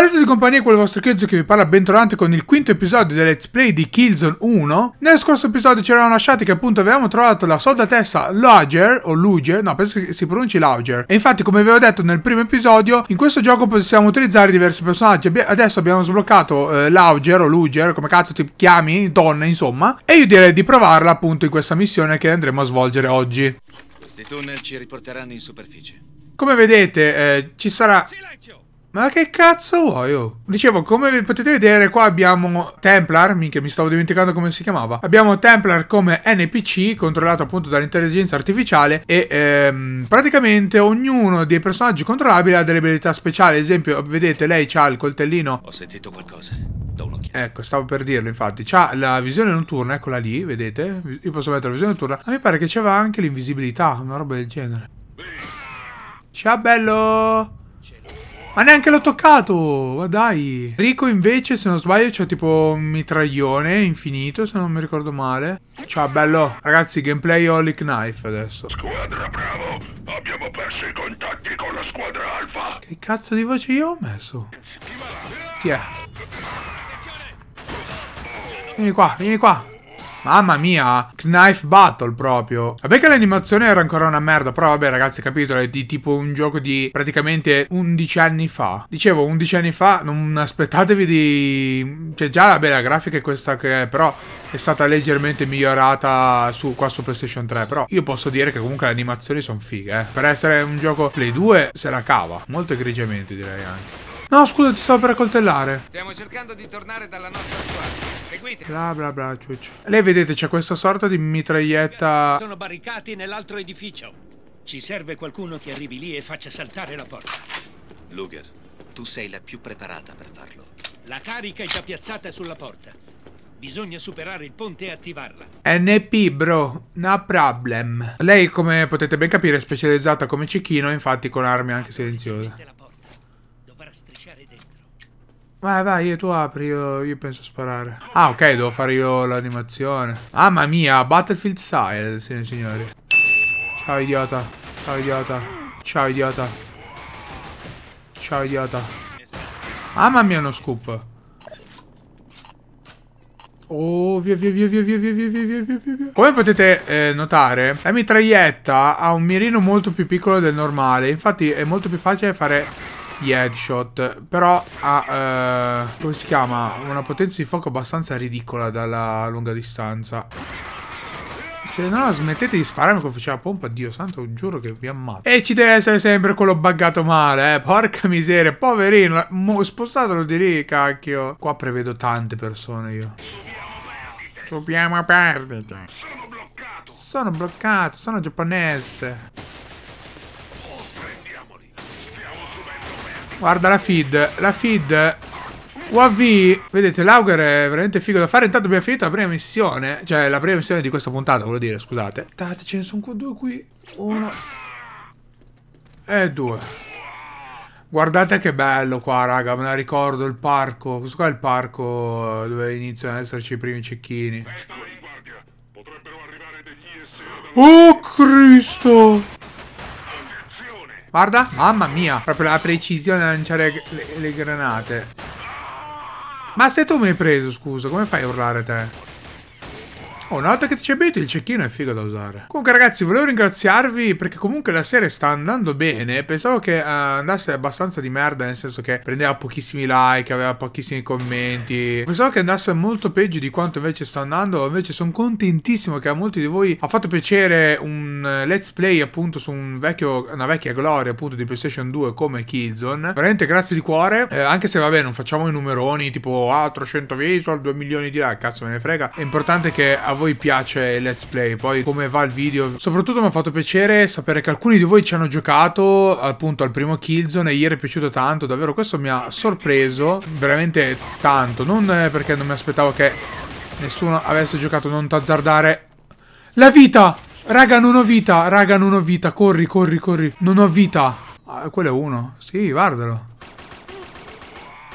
Maledetto di compagnia con il vostro Kyuzu che vi parla bentornati con il quinto episodio del Let's Play di Killzone 1. Nel scorso episodio ci eravamo lasciati che appunto avevamo trovato la soldatessa Lager, o Luger, no penso che si pronunci Lager. E infatti come vi avevo detto nel primo episodio, in questo gioco possiamo utilizzare diversi personaggi. adesso abbiamo sbloccato eh, Lauger o Luger, come cazzo ti chiami, donna insomma. E io direi di provarla appunto in questa missione che andremo a svolgere oggi. Questi tunnel ci riporteranno in superficie. Come vedete eh, ci sarà... Ma che cazzo vuoi? Oh? Dicevo, come potete vedere, qua abbiamo Templar, minchia mi stavo dimenticando come si chiamava. Abbiamo Templar come NPC, controllato appunto dall'intelligenza artificiale e ehm, praticamente ognuno dei personaggi controllabili ha delle abilità speciali. Ad esempio, vedete, lei ha il coltellino. Ho sentito qualcosa. Ecco, stavo per dirlo, infatti. C'ha la visione notturna, eccola lì, vedete? Io posso mettere la visione notturna. A me pare che c'era anche l'invisibilità, una roba del genere. Ciao bello! Ma neanche l'ho toccato! Ma dai! Rico invece, se non sbaglio, c'ha tipo un mitraglione infinito, se non mi ricordo male. Ciao, bello! Ragazzi, gameplay Holic Knife adesso. Squadra Bravo, abbiamo perso i contatti con la squadra Alfa. Che cazzo di voce io ho messo? Chi è? Vieni qua, vieni qua! Mamma mia, Knife Battle proprio. Vabbè che l'animazione era ancora una merda, però vabbè ragazzi, capito, è di tipo un gioco di praticamente 11 anni fa. Dicevo, 11 anni fa, non aspettatevi di... Cioè già, vabbè, la grafica è questa che è, però è stata leggermente migliorata su, qua su PlayStation 3, però io posso dire che comunque le animazioni sono fighe, eh. Per essere un gioco Play 2 se la cava, molto egregiamente direi anche. No, scusa, ti stavo per accoltellare. Stiamo cercando di tornare dalla nostra squadra. Seguite. Bla bla bla, ciuccio. Lei vedete, c'è questa sorta di mitraglietta. Sono barricati nell'altro edificio. Ci serve qualcuno che arrivi lì e faccia saltare la porta. Luger, tu sei la più preparata per farlo. La carica è già piazzata sulla porta. Bisogna superare il ponte e attivarla. NP, bro. No problem. Lei, come potete ben capire, è specializzata come cecchino, infatti con armi anche silenziose strisciare dentro. Vai, vai, tu apri, io, io penso a sparare. Ah, ok, devo fare io l'animazione. Mamma mia, Battlefield style, signori. Ciao, idiota. Ciao, idiota. Ciao, idiota. Ciao, idiota. Mamma mia, uno scoop. Oh, via, via, via, via, via, via, via, via, via, via. Come potete eh, notare, la mitraglietta ha un mirino molto più piccolo del normale. Infatti è molto più facile fare di headshot, però ha, eh, come si chiama, una potenza di fuoco abbastanza ridicola dalla lunga distanza. Se no smettete di spararmi come faceva pompa, Dio santo, giuro che vi ammazzo. E ci deve essere sempre quello buggato male, eh. Porca miseria, poverino. Mo, spostatelo di lì, cacchio. Qua prevedo tante persone io. Dobbiamo perdere. Sono bloccato. Sono bloccato, sono giapponese. Guarda la feed, la feed UAV, vedete l'Auger è veramente figo da fare, intanto abbiamo finito la prima missione, cioè la prima missione di questa puntata, voglio dire, scusate. Tate, ce ne sono due qui, uno e due. Guardate che bello qua, raga, me la ricordo, il parco, questo qua è il parco eh, dove iniziano ad esserci i primi cecchini. Oh Cristo! Guarda, mamma mia, proprio la precisione a lanciare le, le granate. Ma se tu mi hai preso, scusa, come fai a urlare te? Oh, una volta che ti c'è abiti il cecchino è figo da usare. Comunque ragazzi, volevo ringraziarvi perché comunque la serie sta andando bene. Pensavo che uh, andasse abbastanza di merda, nel senso che prendeva pochissimi like, aveva pochissimi commenti. Pensavo che andasse molto peggio di quanto invece sta andando. Invece sono contentissimo che a molti di voi ha fatto piacere un eh, let's play appunto su un vecchio, una vecchia gloria appunto di PlayStation 2 come Killzone. Veramente grazie di cuore, eh, anche se vabbè non facciamo i numeroni tipo ah 300 visual, 2 milioni di like, cazzo me ne frega. È importante che a voi voi piace il let's play, poi come va il video. Soprattutto mi ha fatto piacere sapere che alcuni di voi ci hanno giocato appunto al primo Killzone e ieri è piaciuto tanto, davvero questo mi ha sorpreso veramente tanto, non eh, perché non mi aspettavo che nessuno avesse giocato, non t'azzardare. La vita! Raga, non ho vita! Raga, non ho vita! Corri, corri, corri! Non ho vita! Ah, quello è uno. Sì, guardalo.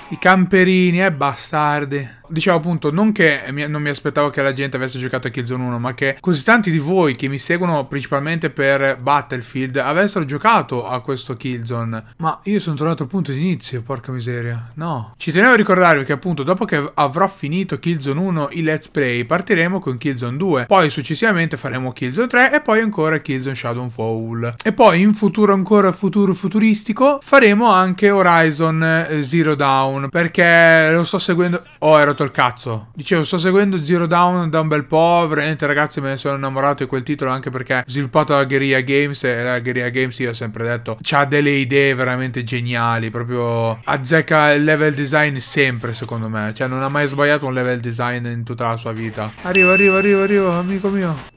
I camperini, eh, bastardi. Dicevo appunto, non che mi, non mi aspettavo che la gente avesse giocato a Killzone 1, ma che così tanti di voi che mi seguono principalmente per Battlefield avessero giocato a questo Killzone. Ma io sono tornato al punto di inizio, porca miseria. No. Ci tenevo a ricordarvi che appunto dopo che avrò finito Killzone 1 il let's play partiremo con Killzone 2, poi successivamente faremo Killzone 3 e poi ancora Killzone Shadowfall. E poi in futuro ancora futuro futuristico faremo anche Horizon eh, Zero Dawn perché lo sto seguendo... Oh, ero rotto il cazzo. Dicevo, sto seguendo Zero Down da un bel po', veramente ragazzi me ne sono innamorato di quel titolo anche perché sviluppato da Guerrilla Games e la Guerrilla Games io ho sempre detto ha delle idee veramente geniali, proprio azzecca il level design sempre secondo me, cioè non ha mai sbagliato un level design in tutta la sua vita. Arrivo, arrivo, arrivo, arrivo, amico mio.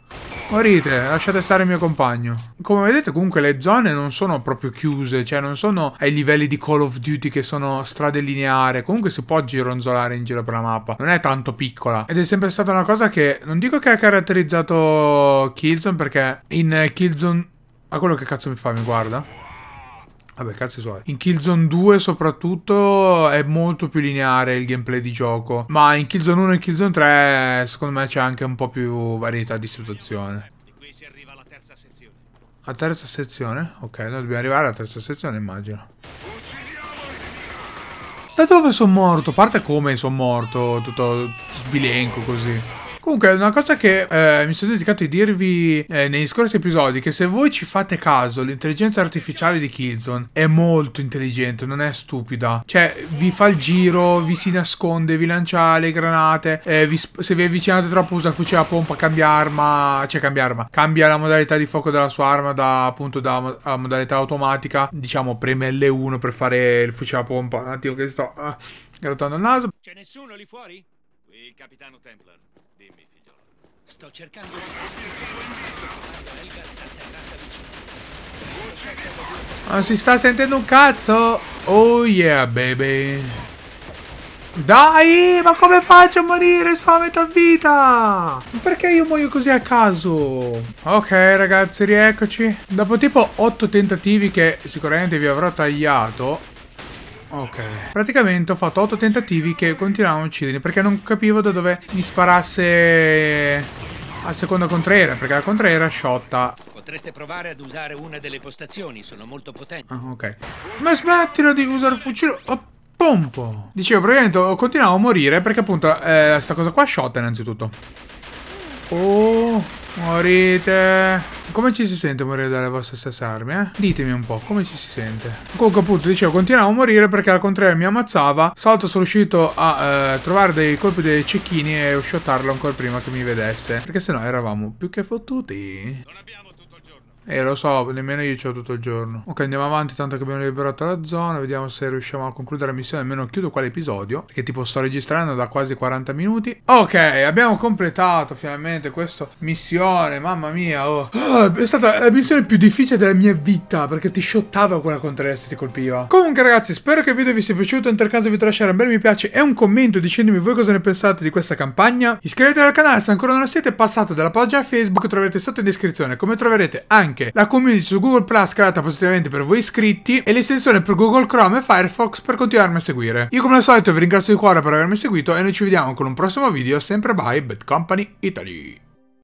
Morite, lasciate stare il mio compagno. Come vedete comunque le zone non sono proprio chiuse, cioè non sono ai livelli di Call of Duty che sono strade lineare, comunque si può gironzolare in giro per la mappa, non è tanto piccola. Ed è sempre stata una cosa che, non dico che ha caratterizzato Killzone perché in Killzone... Ma quello che cazzo mi fa, mi guarda? Vabbè, cazzi suoi. In Killzone 2 soprattutto è molto più lineare il gameplay di gioco, ma in Killzone 1 e Killzone 3 secondo me c'è anche un po' più varietà di situazione. La terza sezione? Ok, noi dobbiamo arrivare alla terza sezione immagino. Da dove sono morto? A parte come sono morto, tutto sbilenco così. Comunque, una cosa che eh, mi sono dedicato a dirvi eh, negli scorsi episodi, che se voi ci fate caso, l'intelligenza artificiale di Killzone è molto intelligente, non è stupida. Cioè, vi fa il giro, vi si nasconde, vi lancia le granate, eh, vi se vi avvicinate troppo usa il fucile a pompa, cambia arma, cioè cambia arma, cambia la modalità di fuoco della sua arma da appunto da mo modalità automatica, diciamo preme L1 per fare il fucile a pompa. Un attimo che sto... Ah. Grattando il naso. C'è nessuno lì fuori? Qui il capitano Templar. Dimmi, figliolo. Sto cercando... Non si sta sentendo un cazzo! Oh yeah, baby! Dai, ma come faccio a morire? Sto a metà vita! Perché io muoio così a caso? Ok, ragazzi, rieccoci. Dopo tipo 8 tentativi che sicuramente vi avrò tagliato, Ok. Praticamente ho fatto 8 tentativi che continuavano a uccidermi perché non capivo da dove mi sparasse a seconda contraera, perché la contraera era sciotta. Potreste provare ad usare una delle postazioni, sono molto potenti. Ah, ok. Ma smettila di usare il fucile! Oh. Pompo! Dicevo, praticamente continuavo a morire perché appunto eh, sta cosa qua è sciotta innanzitutto. Oh... Morite! Come ci si sente morire dalle vostre stesse armi, eh? Ditemi un po', come ci si sente? Comunque appunto, dicevo, continuavo a morire perché al contrario mi ammazzava. Salto sono riuscito a eh, trovare dei colpi dei cecchini e shotarlo ancora prima che mi vedesse. Perché sennò eravamo più che fottuti. Non abbiamo eh, lo so, nemmeno io ce l'ho tutto il giorno. Ok, andiamo avanti, tanto che abbiamo liberato la zona. Vediamo se riusciamo a concludere la missione. Almeno chiudo qua l'episodio, che tipo sto registrando da quasi 40 minuti. Ok, abbiamo completato finalmente questa missione. Mamma mia, oh. oh. è stata la missione più difficile della mia vita, perché ti shottava quella contrarresta e ti colpiva. Comunque ragazzi, spero che il video vi sia piaciuto. In tal caso vi lasciare un bel mi piace e un commento dicendomi voi cosa ne pensate di questa campagna. Iscrivetevi al canale se ancora non lo siete, passate dalla pagina Facebook, troverete sotto in descrizione, come troverete anche anche la community su Google Plus creata positivamente per voi iscritti e l'estensione per Google Chrome e Firefox per continuarmi a seguire. Io come al solito vi ringrazio di cuore per avermi seguito e noi ci vediamo con un prossimo video sempre by Bad Company Italy.